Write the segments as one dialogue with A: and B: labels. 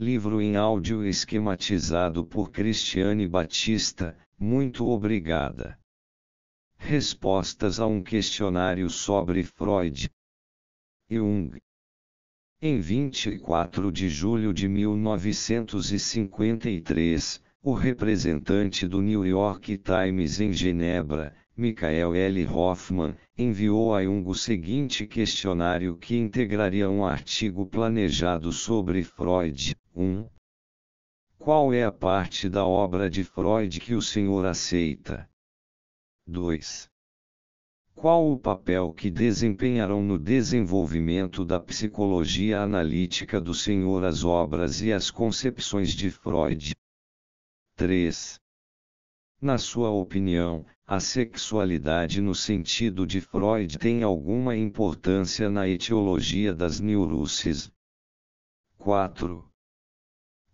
A: Livro em áudio esquematizado por Cristiane Batista, muito obrigada. Respostas a um questionário sobre Freud. Jung. Em 24 de julho de 1953, o representante do New York Times em Genebra, Michael L. Hoffman, enviou a Jung o seguinte questionário que integraria um artigo planejado sobre Freud. 1. Qual é a parte da obra de Freud que o senhor aceita? 2. Qual o papel que desempenharão no desenvolvimento da psicologia analítica do senhor as obras e as concepções de Freud? 3. Na sua opinião, a sexualidade no sentido de Freud tem alguma importância na etiologia das neuroses? 4.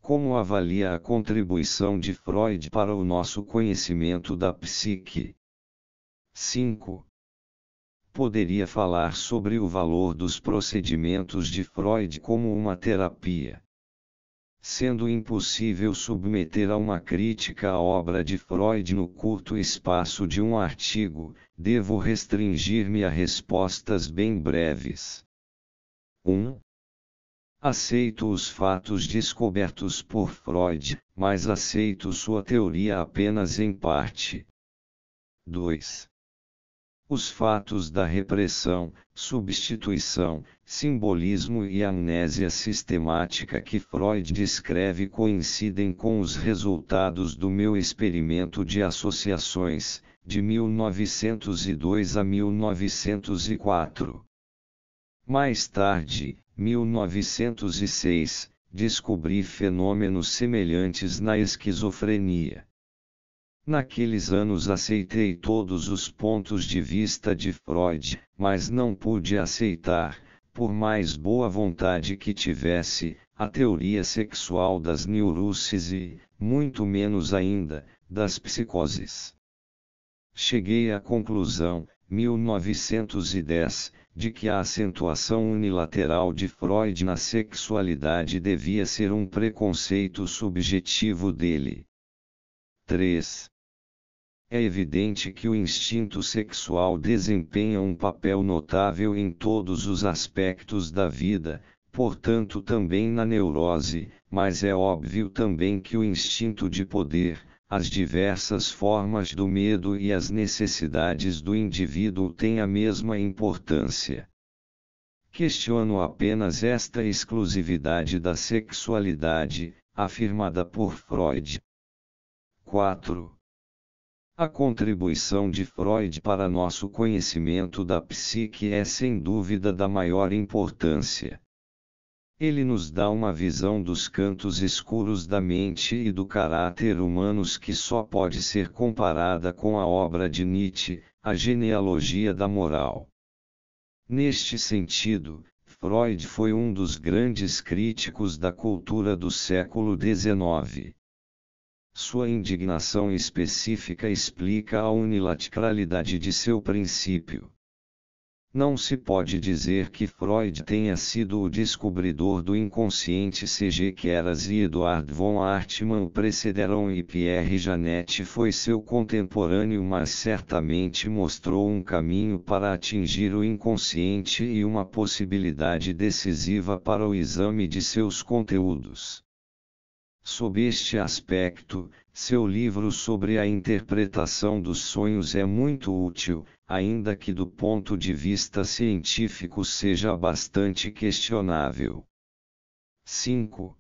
A: Como avalia a contribuição de Freud para o nosso conhecimento da psique? 5. Poderia falar sobre o valor dos procedimentos de Freud como uma terapia. Sendo impossível submeter a uma crítica a obra de Freud no curto espaço de um artigo, devo restringir-me a respostas bem breves. 1. Um, Aceito os fatos descobertos por Freud, mas aceito sua teoria apenas em parte. 2. Os fatos da repressão, substituição, simbolismo e amnésia sistemática que Freud descreve coincidem com os resultados do meu experimento de associações, de 1902 a 1904. Mais tarde, 1906, descobri fenômenos semelhantes na esquizofrenia. Naqueles anos aceitei todos os pontos de vista de Freud, mas não pude aceitar, por mais boa vontade que tivesse, a teoria sexual das neuroses e, muito menos ainda, das psicoses. Cheguei à conclusão, 1910, de que a acentuação unilateral de Freud na sexualidade devia ser um preconceito subjetivo dele. 3. É evidente que o instinto sexual desempenha um papel notável em todos os aspectos da vida, portanto também na neurose, mas é óbvio também que o instinto de poder, as diversas formas do medo e as necessidades do indivíduo têm a mesma importância. Questiono apenas esta exclusividade da sexualidade, afirmada por Freud. 4. A contribuição de Freud para nosso conhecimento da psique é sem dúvida da maior importância. Ele nos dá uma visão dos cantos escuros da mente e do caráter humanos que só pode ser comparada com a obra de Nietzsche, A Genealogia da Moral. Neste sentido, Freud foi um dos grandes críticos da cultura do século XIX. Sua indignação específica explica a unilateralidade de seu princípio. Não se pode dizer que Freud tenha sido o descobridor do inconsciente C.G. Keras e Eduard von Hartmann o precederam e Pierre Janet foi seu contemporâneo mas certamente mostrou um caminho para atingir o inconsciente e uma possibilidade decisiva para o exame de seus conteúdos. Sob este aspecto, seu livro sobre a interpretação dos sonhos é muito útil, ainda que do ponto de vista científico seja bastante questionável. 5.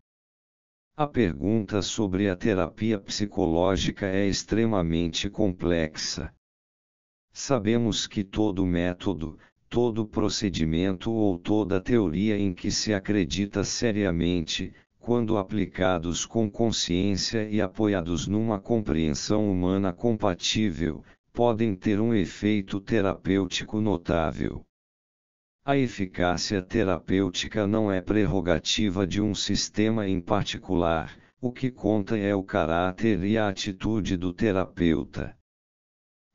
A: A pergunta sobre a terapia psicológica é extremamente complexa. Sabemos que todo método, todo procedimento ou toda teoria em que se acredita seriamente, quando aplicados com consciência e apoiados numa compreensão humana compatível, podem ter um efeito terapêutico notável. A eficácia terapêutica não é prerrogativa de um sistema em particular, o que conta é o caráter e a atitude do terapeuta.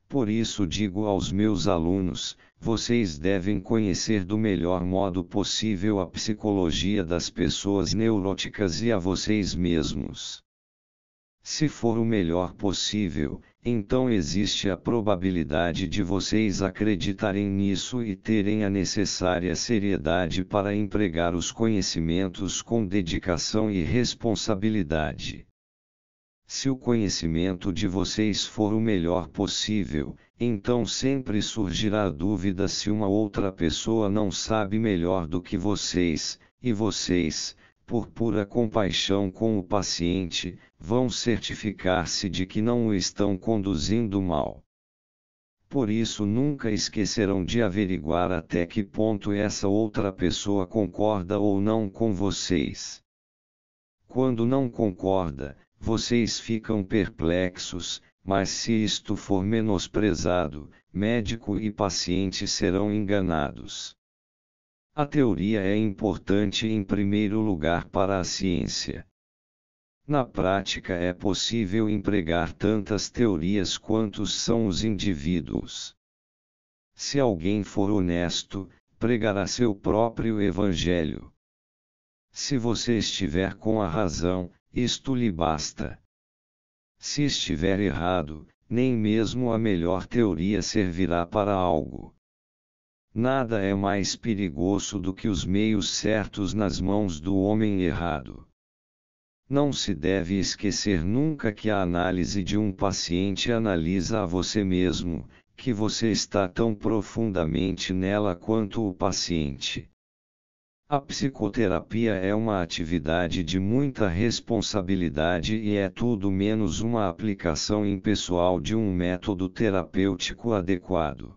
A: Por isso digo aos meus alunos, vocês devem conhecer do melhor modo possível a psicologia das pessoas neuróticas e a vocês mesmos. Se for o melhor possível, então existe a probabilidade de vocês acreditarem nisso e terem a necessária seriedade para empregar os conhecimentos com dedicação e responsabilidade. Se o conhecimento de vocês for o melhor possível, então sempre surgirá a dúvida se uma outra pessoa não sabe melhor do que vocês, e vocês, por pura compaixão com o paciente, vão certificar-se de que não o estão conduzindo mal. Por isso nunca esquecerão de averiguar até que ponto essa outra pessoa concorda ou não com vocês. Quando não concorda, vocês ficam perplexos, mas se isto for menosprezado, médico e paciente serão enganados. A teoria é importante em primeiro lugar para a ciência. Na prática é possível empregar tantas teorias quantos são os indivíduos. Se alguém for honesto, pregará seu próprio evangelho. Se você estiver com a razão, isto lhe basta. Se estiver errado, nem mesmo a melhor teoria servirá para algo. Nada é mais perigoso do que os meios certos nas mãos do homem errado. Não se deve esquecer nunca que a análise de um paciente analisa a você mesmo, que você está tão profundamente nela quanto o paciente. A psicoterapia é uma atividade de muita responsabilidade e é tudo menos uma aplicação impessoal de um método terapêutico adequado.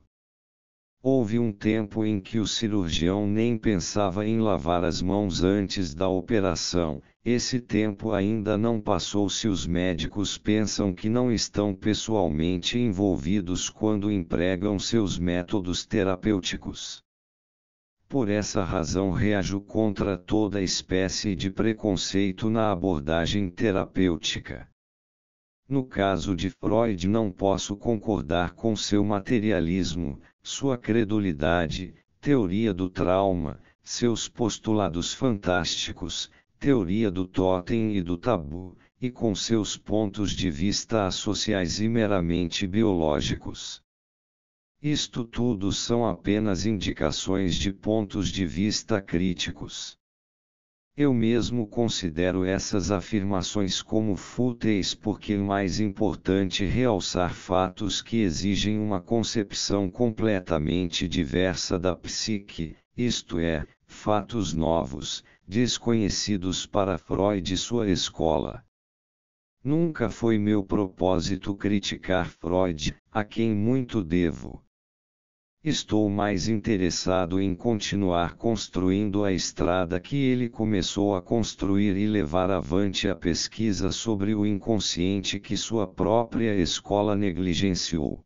A: Houve um tempo em que o cirurgião nem pensava em lavar as mãos antes da operação, esse tempo ainda não passou se os médicos pensam que não estão pessoalmente envolvidos quando empregam seus métodos terapêuticos. Por essa razão reajo contra toda espécie de preconceito na abordagem terapêutica. No caso de Freud, não posso concordar com seu materialismo, sua credulidade, teoria do trauma, seus postulados fantásticos, teoria do totem e do tabu, e com seus pontos de vista sociais e meramente biológicos. Isto tudo são apenas indicações de pontos de vista críticos. Eu mesmo considero essas afirmações como fúteis porque é mais importante realçar fatos que exigem uma concepção completamente diversa da psique, isto é, fatos novos, desconhecidos para Freud e sua escola. Nunca foi meu propósito criticar Freud, a quem muito devo. Estou mais interessado em continuar construindo a estrada que ele começou a construir e levar avante a pesquisa sobre o inconsciente que sua própria escola negligenciou.